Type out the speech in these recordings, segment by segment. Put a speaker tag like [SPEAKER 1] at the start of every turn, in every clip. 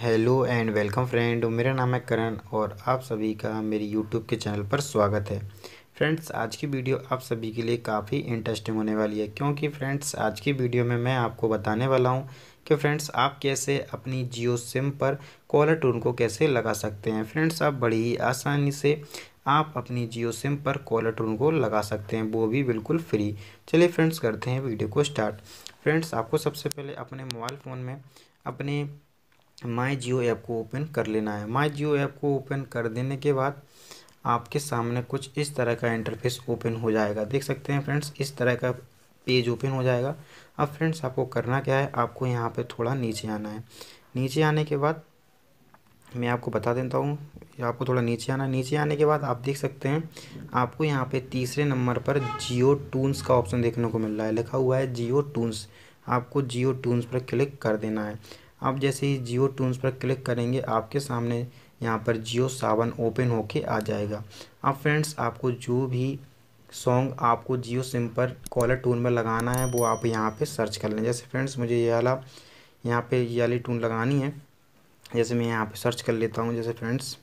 [SPEAKER 1] hello and welcome friend मेरा नाम है करण और आप सभी का मेरी यूट्यूब के चैनल पर स्वागत है फ्रेंड्स आज की वीडियो आप सभी के लिए काफ़ी इंटरेस्टिंग होने वाली है क्योंकि फ्रेंड्स आज की वीडियो में मैं आपको बताने वाला हूं कि फ्रेंड्स आप कैसे अपनी जियो सिम पर कॉलर टून को कैसे लगा सकते हैं फ्रेंड्स आप बड़ी ही आसानी से आप अपनी जियो सिम पर कॉलर टून को लगा सकते हैं वो भी बिल्कुल फ्री चलिए फ्रेंड्स करते हैं वीडियो को स्टार्ट फ्रेंड्स आपको सबसे पहले अपने मोबाइल फ़ोन में अपने माई जियो ऐप को ओपन कर लेना है माई जियो ऐप को ओपन कर देने के बाद आपके सामने कुछ इस तरह का इंटरफेस ओपन हो जाएगा देख सकते हैं फ्रेंड्स इस तरह का पेज ओपन हो जाएगा अब फ्रेंड्स आपको करना क्या है आपको यहाँ पे थोड़ा नीचे आना है नीचे आने के बाद मैं आपको बता देता हूँ आपको थोड़ा नीचे आना नीचे आने के बाद आप देख सकते हैं आपको यहाँ पे तीसरे नंबर पर जियो टून्स का ऑप्शन देखने को मिल रहा है लिखा हुआ है जियो टून्स आपको जियो टून्स पर क्लिक कर देना है आप जैसे ही जियो टून्स पर क्लिक करेंगे आपके सामने यहाँ पर जियो सावन ओपन होके आ जाएगा अब फ्रेंड्स आपको जो भी सॉन्ग आपको जियो सिम पर कॉलर टून में लगाना है वो आप यहाँ पे सर्च कर लें जैसे फ्रेंड्स मुझे ये वाला यहाँ पे ये वाली टून लगानी है जैसे मैं यहाँ पे सर्च कर लेता हूँ जैसे फ्रेंड्स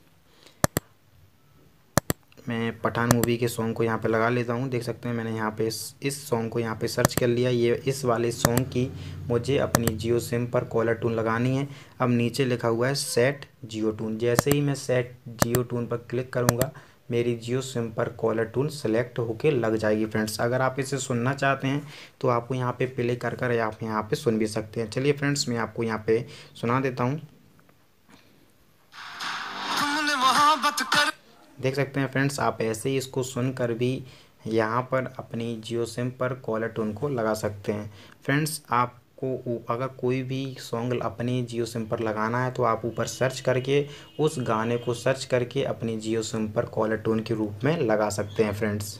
[SPEAKER 1] मैं पठान मूवी के सॉन्ग को यहाँ पे लगा लेता हूँ देख सकते हैं मैंने यहाँ पे इस इस सॉन्ग को यहाँ पे सर्च कर लिया ये इस वाले सॉन्ग की मुझे अपनी जियो सिम पर कॉलर टून लगानी है अब नीचे लिखा हुआ है सेट जियो टून जैसे ही मैं सेट जियो टून पर क्लिक करूँगा मेरी जियो सिम पर कॉलर टून सेलेक्ट होके लग जाएगी फ्रेंड्स अगर आप इसे सुनना चाहते हैं तो आपको यहाँ पे प्ले कर कर आप यहाँ पे सुन भी सकते हैं चलिए फ्रेंड्स मैं आपको यहाँ पे सुना देता हूँ देख सकते हैं फ्रेंड्स आप ऐसे ही इसको सुनकर भी यहाँ पर अपनी जियो सिम पर कॉलर टोन को लगा सकते हैं फ्रेंड्स आप को अगर कोई भी सॉन्ग अपनी जियो सिम पर लगाना है तो आप ऊपर सर्च करके उस गाने को सर्च करके अपनी जियो सिम पर कॉलर टोन के रूप में लगा सकते हैं फ्रेंड्स